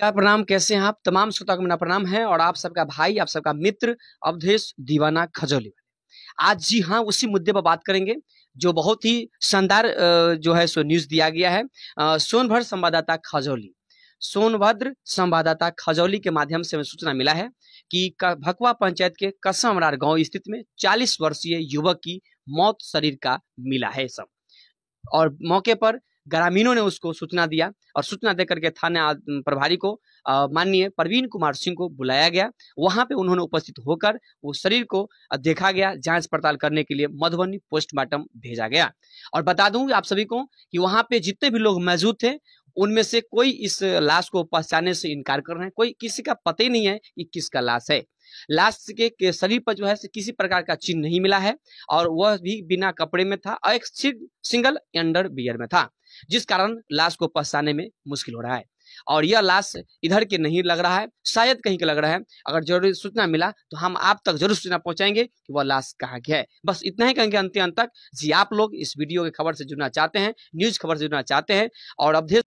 क्या प्रणाम कैसे हैं आप तमाम श्रोता को मेरा प्रणाम है और आप सबका भाई आप सबका मित्र अवधेश दीवाना खजौली आज जी हाँ उसी मुद्दे पर बात करेंगे जो बहुत ही शानदार जो है सो न्यूज दिया गया है सोनभद्र संवाददाता खजौली सोनभद्र संवाददाता खजौली के माध्यम से हमें सूचना मिला है कि भकवा पंचायत के कसमरार गांव स्थित में 40 वर्षीय युवक की मौत शरीर का मिला है सब और मौके पर ग्रामीणों ने उसको सूचना दिया और सूचना देकर के थाना प्रभारी को माननीय प्रवीण कुमार सिंह को बुलाया गया वहां पे उन्होंने उपस्थित होकर वो शरीर को देखा गया जांच पड़ताल करने के लिए मधुबनी पोस्टमार्टम भेजा गया और बता दूं आप सभी को कि वहां पे जितने भी लोग मौजूद थे उनमें से कोई इस लाश को पहचाने से इनकार कर रहे हैं कोई किसी का पता ही नहीं है कि किसका लाश है लाश के, के शरीर पर जो है किसी प्रकार का चिन्ह नहीं मिला है और वह भी बिना कपड़े में था और एक सिंगल अंडर बियर में था जिस कारण लाश को पहचाने में मुश्किल हो रहा है और यह लाश इधर के नहीं लग रहा है शायद कहीं का लग रहा है अगर जरूरी सूचना मिला तो हम आप तक जरूर सूचना पहुंचाएंगे कि वह लाश कहाँ की है बस इतना ही कहेंगे अंत्य अंत तक जी आप लोग इस वीडियो की खबर से जुड़ना चाहते हैं न्यूज खबर से जुड़ना चाहते हैं और अब